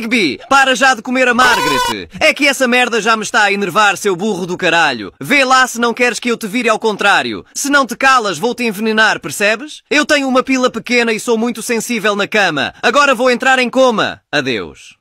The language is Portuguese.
Bigby, para já de comer a Margaret. É que essa merda já me está a enervar, seu burro do caralho. Vê lá se não queres que eu te vire ao contrário. Se não te calas, vou-te envenenar, percebes? Eu tenho uma pila pequena e sou muito sensível na cama. Agora vou entrar em coma. Adeus.